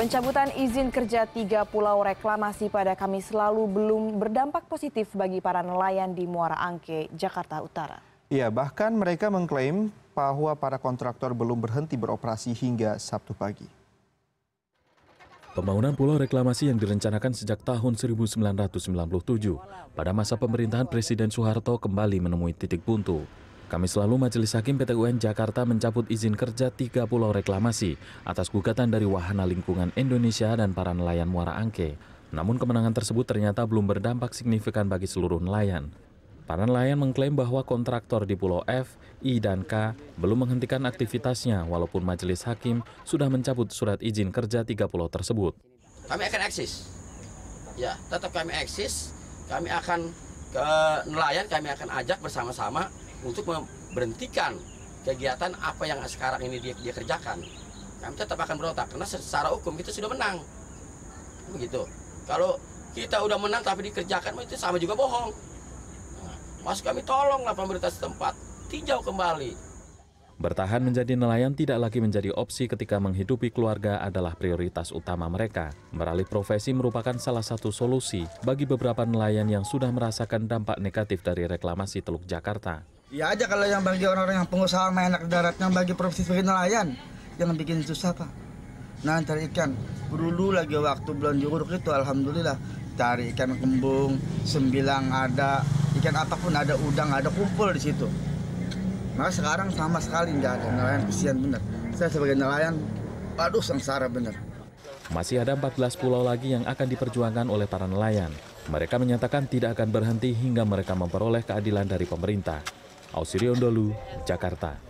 Pencabutan izin kerja tiga pulau reklamasi pada kami selalu belum berdampak positif bagi para nelayan di Muara Angke, Jakarta Utara. Iya, bahkan mereka mengklaim bahwa para kontraktor belum berhenti beroperasi hingga Sabtu pagi. Pembangunan pulau reklamasi yang direncanakan sejak tahun 1997 pada masa pemerintahan Presiden Soeharto kembali menemui titik buntu. Kami selalu Majelis Hakim PT UN Jakarta mencabut izin kerja tiga pulau reklamasi atas gugatan dari Wahana Lingkungan Indonesia dan para nelayan Muara Angke. Namun kemenangan tersebut ternyata belum berdampak signifikan bagi seluruh nelayan. Para nelayan mengklaim bahwa kontraktor di Pulau F, I, dan K belum menghentikan aktivitasnya walaupun Majelis Hakim sudah mencabut surat izin kerja tiga pulau tersebut. Kami akan eksis. Ya, tetap kami eksis. Kami akan ke nelayan, kami akan ajak bersama-sama untuk memberhentikan kegiatan apa yang sekarang ini dia, dia kerjakan. Kami tetap akan berontak karena secara hukum kita sudah menang. Begitu. Kalau kita udah menang tapi dikerjakan itu sama juga bohong. Nah, mas kami tolonglah pemerintah setempat tinjau kembali. Bertahan menjadi nelayan tidak lagi menjadi opsi ketika menghidupi keluarga adalah prioritas utama mereka. Beralih profesi merupakan salah satu solusi bagi beberapa nelayan yang sudah merasakan dampak negatif dari reklamasi Teluk Jakarta. Iya aja kalau yang bagi orang-orang yang pengusaha main anak darat yang bagi profesi sebagai nelayan yang bikin susah pak. Nah cari ikan dulu lagi waktu bulan juruk itu alhamdulillah cari ikan kembung sembilang ada ikan apapun ada udang ada kumpul di situ. Nah sekarang sama sekali nggak ada nelayan kesian bener. Saya sebagai nelayan waduh sengsara bener. Masih ada 14 pulau lagi yang akan diperjuangkan oleh para nelayan. Mereka menyatakan tidak akan berhenti hingga mereka memperoleh keadilan dari pemerintah. Ausirion Dolu, Jakarta.